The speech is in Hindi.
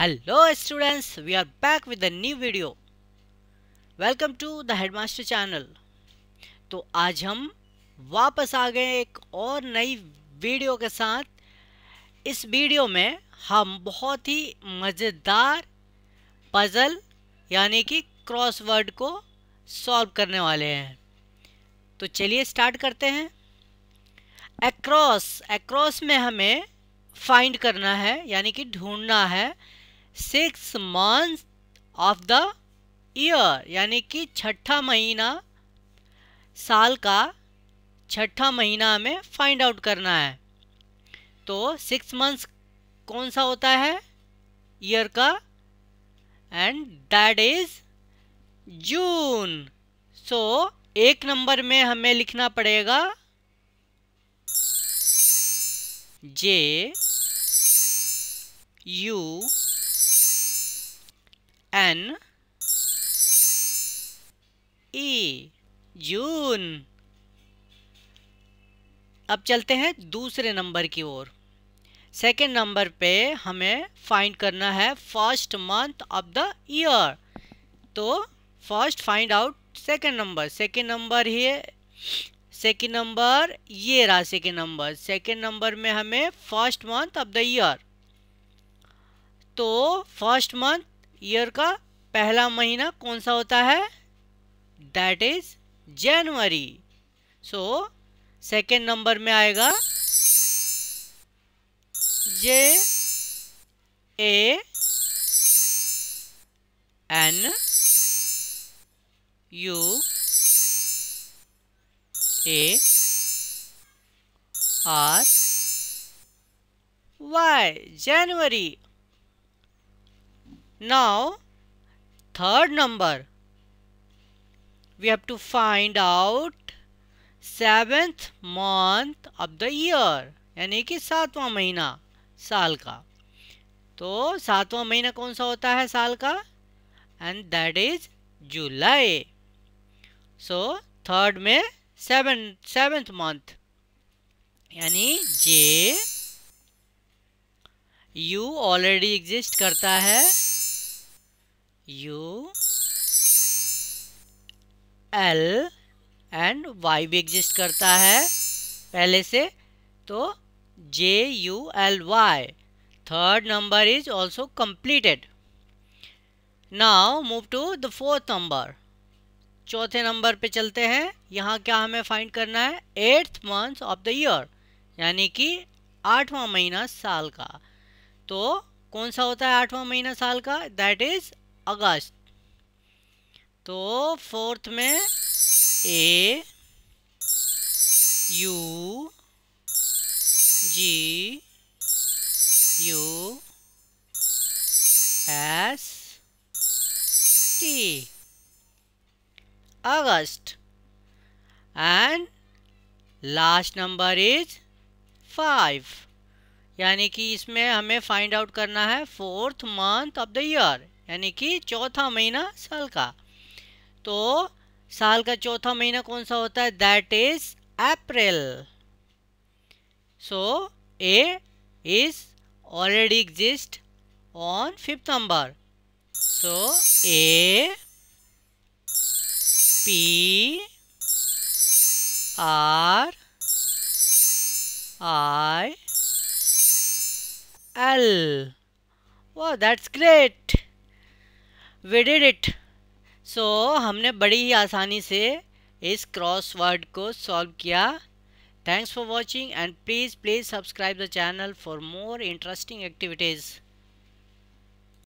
Hello students, we are back with a new video. Welcome to the Headmaster channel. तो आज हम वापस आ गए एक और नई वीडियो के साथ इस वीडियो में हम बहुत ही मज़ेदार पज़ल यानी कि क्रॉसवर्ड को सॉल्व करने वाले हैं तो चलिए स्टार्ट करते हैं एक्रॉस एक्रॉस में हमें फाइंड करना है यानी कि ढूंढना है six month of the year यानी कि छठा महीना साल का छठा महीना हमें फाइंड आउट करना है तो सिक्स मंथ्स कौन सा होता है ईयर का and that is June so एक नंबर में हमें लिखना पड़ेगा J U N E June अब चलते हैं दूसरे नंबर की ओर सेकेंड नंबर पे हमें फाइंड करना है first month of the year तो first find out second number second number ही सेकेंड नंबर ये रहा सेकेंड नंबर सेकेंड नंबर में हमें first month of the year तो फर्स्ट मंथ ईयर का पहला महीना कौन सा होता है that is January so second number में आएगा J A N U A R Y January Now, third number, we have to find out seventh month of the year, यानी कि सातवां महीना साल का तो सातवां महीना कौन सा होता है साल का and that is July so third में सेवन सेवेंथ मंथ यानी जे यू ऑलरेडी एग्जिस्ट करता है U, L एंड Y भी एग्जिस्ट करता है पहले से तो J U L Y third number is also completed now move to the fourth number चौथे नंबर पे चलते हैं यहाँ क्या हमें फाइंड करना है eighth month of the year यानी कि आठवां महीना साल का तो कौन सा होता है आठवां महीना साल का दैट इज अगस्त तो फोर्थ में A U G U S T August and last number is five यानी कि इसमें हमें फाइंड आउट करना है fourth month of the year यानी कि चौथा महीना साल का तो साल का चौथा महीना कौन सा होता है that is April so A is already exist on fifth number so A P R I L वो that's great we did it so हमने बड़ी ही आसानी से इस क्रॉस वर्ड को सॉल्व किया thanks for watching and please please subscribe the channel for more interesting activities